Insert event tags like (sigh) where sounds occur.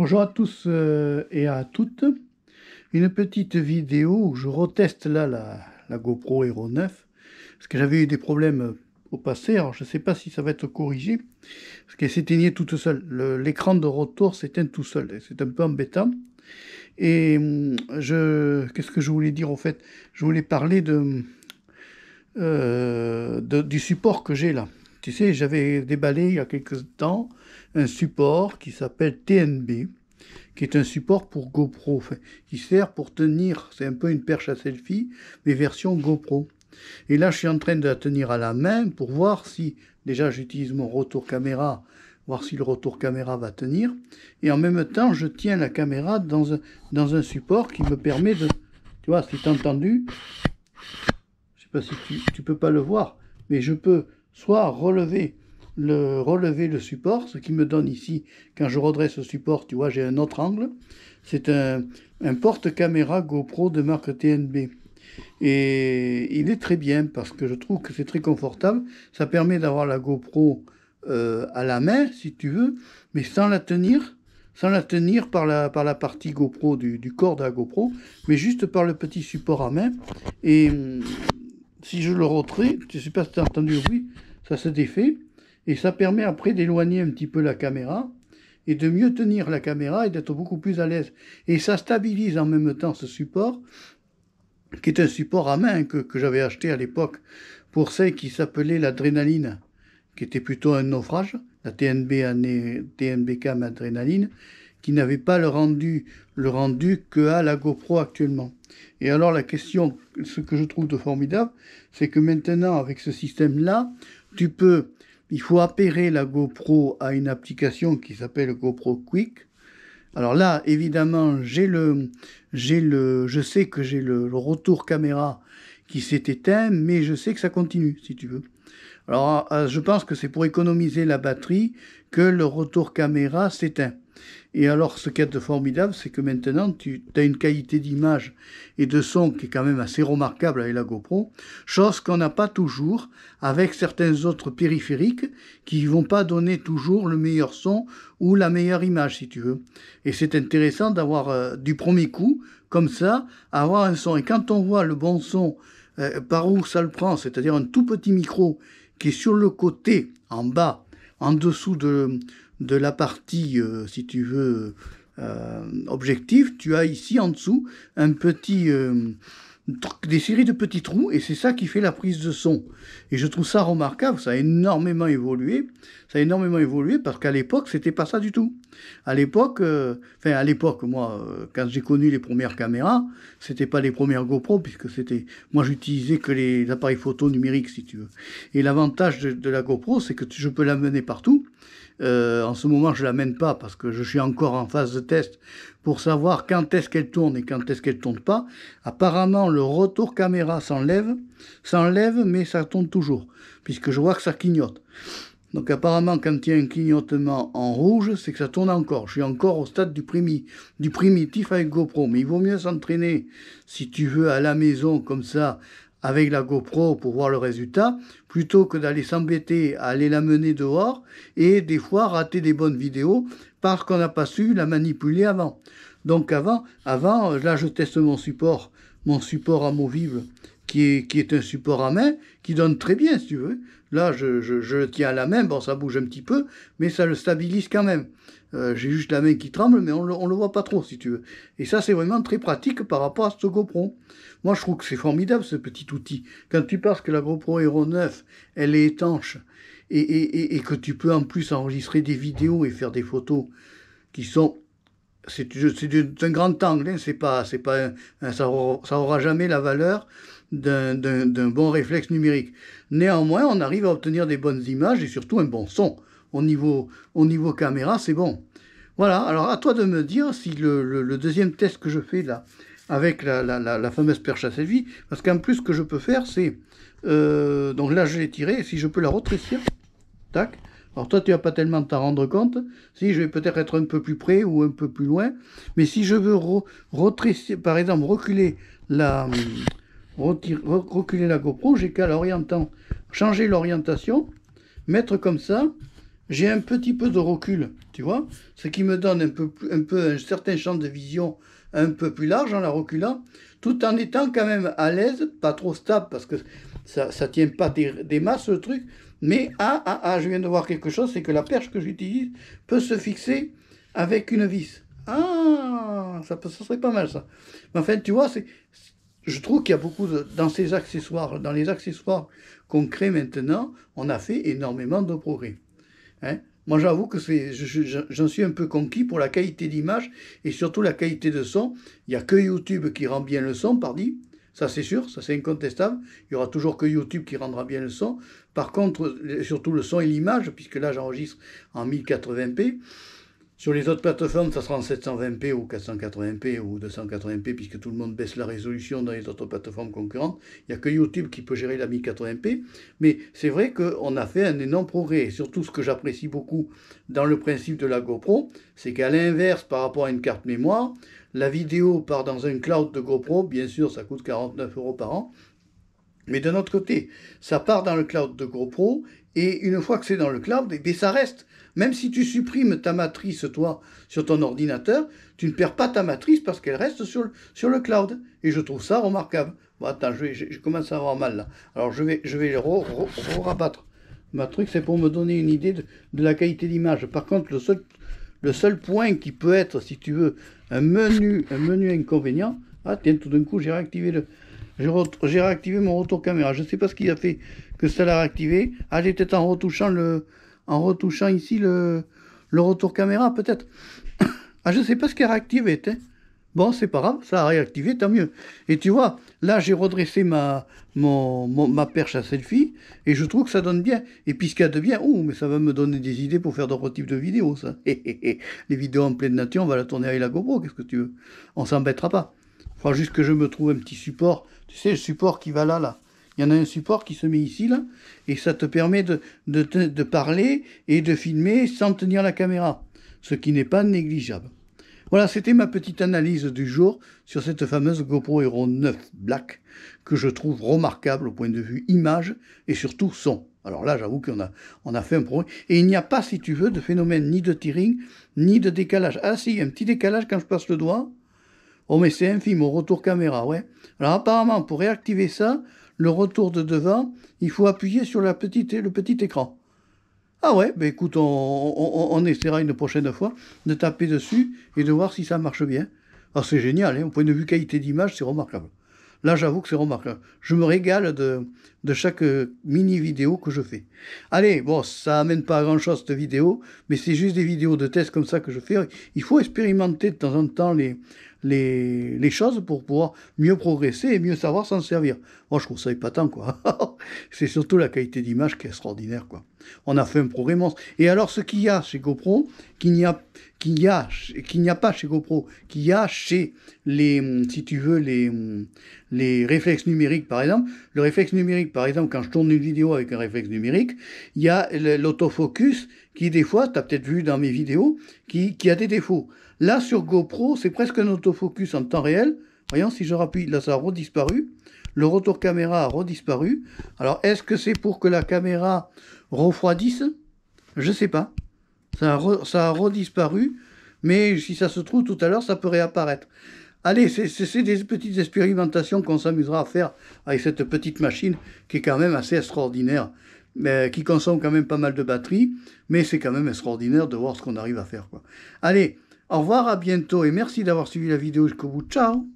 Bonjour à tous euh, et à toutes. Une petite vidéo où je reteste là la, GoPro Hero 9 parce que j'avais eu des problèmes au passé. Alors je ne sais pas si ça va être corrigé parce qu'elle s'éteignait toute seule. L'écran de retour s'éteint tout seul. C'est un peu embêtant. Et hum, je, qu'est-ce que je voulais dire en fait Je voulais parler euh, du support que j'ai là. Tu sais, j'avais déballé il y a quelques temps un support qui s'appelle TNB, qui est un support pour GoPro, qui sert pour tenir, c'est un peu une perche à selfie, mais version GoPro. Et là, je suis en train de la tenir à la main pour voir si, déjà, j'utilise mon retour caméra, voir si le retour caméra va tenir. Et en même temps, je tiens la caméra dans un, dans un support qui me permet de... Tu vois, si tu entendu, je sais pas si tu, tu peux pas le voir, mais je peux soit relever le, relever le support, ce qui me donne ici, quand je redresse le support, tu vois, j'ai un autre angle. C'est un, porte-caméra GoPro de marque TNB. Et il est très bien parce que je trouve que c'est très confortable. Ça permet d'avoir la GoPro euh, à la main, si tu veux, mais sans la tenir, sans la tenir par la, par la partie GoPro du, corps de la GoPro, mais juste par le petit support à main. Et hum, si je le retrais, je ne sais pas si tu as entendu le ça se défait. Et ça permet après d'éloigner un petit peu la caméra et de mieux tenir la caméra et d'être beaucoup plus à l'aise. Et ça stabilise en même temps ce support, qui est un support à main que, j'avais acheté à l'époque pour celle qui s'appelait l'adrénaline, qui était plutôt un naufrage, la TNB année, adrénaline, qui n'avait pas le rendu, le rendu que a la GoPro actuellement. Et alors la question, ce que je trouve de formidable, c'est que maintenant avec ce système-là, tu peux il faut appairer la GoPro à une application qui s'appelle GoPro Quick. Alors là, évidemment, j'ai le, j'ai le, je sais que j'ai le, le, retour caméra qui s'est éteint, mais je sais que ça continue, si tu veux. Alors, euh, je pense que c'est pour économiser la batterie que le retour caméra s'éteint. Et alors, ce qu'il y de formidable, c'est que maintenant, tu as une qualité d'image et de son qui est quand même assez remarquable avec la GoPro, chose qu'on n'a pas toujours avec certains autres périphériques qui vont pas donner toujours le meilleur son ou la meilleure image, si tu veux. Et c'est intéressant d'avoir euh, du premier coup, comme ça, avoir un son. Et quand on voit le bon son, euh, par où ça le prend, c'est-à-dire un tout petit micro qui est sur le côté, en bas, en dessous de, de la partie, euh, si tu veux, euh, objective, tu as ici en dessous un petit, euh, des séries de petits trous et c'est ça qui fait la prise de son. Et je trouve ça remarquable, ça a énormément évolué, ça a énormément évolué parce qu'à l'époque c'était pas ça du tout. À l'époque, euh, enfin à l'époque moi, quand j'ai connu les premières caméras, c'était pas les premières GoPro puisque c'était, moi j'utilisais que les appareils photo numériques si tu veux. Et l'avantage de, de la GoPro c'est que je peux l'amener partout euh, en ce moment, je ne la pas parce que je suis encore en phase de test pour savoir quand est-ce qu'elle tourne et quand est-ce qu'elle ne tourne pas. Apparemment, le retour caméra s'enlève, s'enlève, mais ça tourne toujours, puisque je vois que ça clignote. Donc apparemment, quand il y a un clignotement en rouge, c'est que ça tourne encore. Je suis encore au stade du, du primitif avec GoPro. Mais il vaut mieux s'entraîner, si tu veux, à la maison, comme ça, avec la GoPro pour voir le résultat, plutôt que d'aller s'embêter à aller la mener dehors et des fois rater des bonnes vidéos parce qu'on n'a pas su la manipuler avant. Donc avant, avant, euh, là je teste mon support, mon support amovible qui est, qui est un support à main qui donne très bien si tu veux. Là, je, le tiens à la main, bon, ça bouge un petit peu, mais ça le stabilise quand même. Euh, j'ai juste la main qui tremble, mais on ne le voit pas trop, si tu veux. Et ça, c'est vraiment très pratique par rapport à ce GoPro. Moi, je trouve que c'est formidable, ce petit outil. Quand tu penses que la GoPro Hero 9, elle est étanche, et, et que tu peux en plus enregistrer des vidéos et faire des photos qui sont c'est un grand angle, hein. c'est pas, pas ça, n'aura jamais la valeur d'un bon réflexe numérique. Néanmoins, on arrive à obtenir des bonnes images et surtout un bon son. Au niveau, au niveau caméra, c'est bon. Voilà, alors à toi de me dire si le, deuxième test que je fais là, avec la, fameuse perche à vie, parce qu'en plus, ce que je peux faire, c'est. Euh, donc là, je l'ai tirée, si je peux la retrécir, tac. Alors toi, tu n'as pas tellement de t'en rendre compte. Si, je vais peut-être être un peu plus près ou un peu plus loin. Mais si je veux, par exemple, reculer la, hum, reculer la GoPro, j'ai qu'à l'orientant, changer l'orientation, mettre comme ça. J'ai un petit peu de recul, tu vois, ce qui me donne un peu, un certain champ de vision un peu plus large en la reculant, tout en étant quand même à l'aise, pas trop stable parce que ça, ne tient pas des, des masses le truc, mais ah, ah, ah, je viens de voir quelque chose, c'est que la perche que j'utilise peut se fixer avec une vis. Ah, ça, serait pas mal ça. Mais enfin, tu vois, c'est, je trouve qu'il y a beaucoup de, dans ces accessoires, dans les accessoires qu'on crée maintenant, on a fait énormément de progrès. Hein Moi, j'avoue que c'est, j'en suis un peu conquis pour la qualité d'image et surtout la qualité de son. Il n'y a que YouTube qui rend bien le son, pardi. Ça, c'est sûr, ça, c'est incontestable. Il y aura toujours que YouTube qui rendra bien le son. Par contre, surtout le son et l'image, puisque là, j'enregistre en 1080p. Sur les autres plateformes, ça sera en 720p ou 480p ou 280p, puisque tout le monde baisse la résolution dans les autres plateformes concurrentes. Il n'y a que YouTube qui peut gérer la 1080p. Mais c'est vrai qu'on a fait un énorme progrès. surtout, ce que j'apprécie beaucoup dans le principe de la GoPro, c'est qu'à l'inverse, par rapport à une carte mémoire, la vidéo part dans un cloud de GoPro. Bien sûr, ça coûte 49 euros par an. Mais d'un autre côté, ça part dans le cloud de GoPro et une fois que c'est dans le cloud, et eh ça reste. Même si tu supprimes ta matrice, toi, sur ton ordinateur, tu ne perds pas ta matrice parce qu'elle reste sur le, cloud. Et je trouve ça remarquable. Bon, attends, je, je, commence à avoir mal là. Alors je vais, je vais le rabattre. Ma truc, c'est pour me donner une idée de, la qualité d'image. Par contre, le seul, le seul point qui peut être, si tu veux, un menu, un menu inconvénient. Ah, tiens, tout d'un coup, j'ai réactivé le, j'ai réactivé mon retour caméra. Je ne sais pas ce qu'il a fait que ça l'a réactivé. Ah, j'ai peut-être en retouchant le, en retouchant ici le, retour caméra, peut-être. (coughs) ah, je ne sais pas ce qui a réactivé, Bon, c'est pas grave, ça a réactivé, tant mieux. Et tu vois, là, j'ai redressé ma, ma perche à selfie, et je trouve que ça donne bien. Et puis, ce qu'il y a de bien, oh, mais ça va me donner des idées pour faire d'autres types de vidéos, ça. (laughs) Les vidéos en pleine nature, on va la tourner avec la GoPro, qu'est-ce que tu veux On s'embêtera pas. Il faudra juste que je me trouve un petit support tu sais, le support qui va là, là. Il y en a un support qui se met ici, là, et ça te permet de, de, parler et de filmer sans tenir la caméra, ce qui n'est pas négligeable. Voilà, c'était ma petite analyse du jour sur cette fameuse GoPro Hero 9 Black que je trouve remarquable au point de vue image et surtout son. Alors là, j'avoue qu'on a, on a fait un problème Et il n'y a pas, si tu veux, de phénomène ni de tearing, ni de décalage. Ah si, il y a un petit décalage quand je passe le doigt, Oh, mais c'est infime, au retour caméra, ouais. Alors, apparemment, pour réactiver ça, le retour de devant, il faut appuyer sur la petite, le petit écran. Ah ouais, ben écoute, on, on, essaiera une prochaine fois de taper dessus et de voir si ça marche bien. Ah, c'est génial, hein, au point de vue qualité d'image, c'est remarquable. Là, j'avoue que c'est remarquable. Je me régale de, de chaque euh, mini-vidéo que je fais. Allez, bon, ça amène pas à grand-chose cette vidéo, mais c'est juste des vidéos de test comme ça que je fais. Il faut expérimenter de temps en temps les, les, les choses pour pouvoir mieux progresser et mieux savoir s'en servir. Moi, je trouve ça épatant, quoi. (laughs) c'est surtout la qualité d'image qui est extraordinaire, quoi. On a fait un progrès monstre. Et alors, ce qu'il y a chez GoPro, qu'il n'y a qu'il n'y a, qu'il n'y a pas chez GoPro, qu'il y a chez les, hum, si tu veux, les, hum, les réflexes numériques, par exemple. Le réflexe numérique, par exemple, quand je tourne une vidéo avec un réflexe numérique, il y a l'autofocus qui, des fois, tu as peut-être vu dans mes vidéos, qui, qui a des défauts. Là, sur GoPro, c'est presque un autofocus en temps réel. Voyons si je rappuie, là, ça a redisparu. Le retour caméra a redisparu. Alors, est-ce que c'est pour que la caméra refroidisse Je sais pas. Ça a, redisparu, mais si ça se trouve tout à l'heure, ça peut réapparaître. Allez, c'est des petites expérimentations qu'on s'amusera à faire avec cette petite machine qui est quand même assez extraordinaire, mais qui consomme quand même pas mal de batterie, mais c'est quand même extraordinaire de voir ce qu'on arrive à faire. Allez, au revoir, à bientôt et merci d'avoir suivi la vidéo jusqu'au bout. Ciao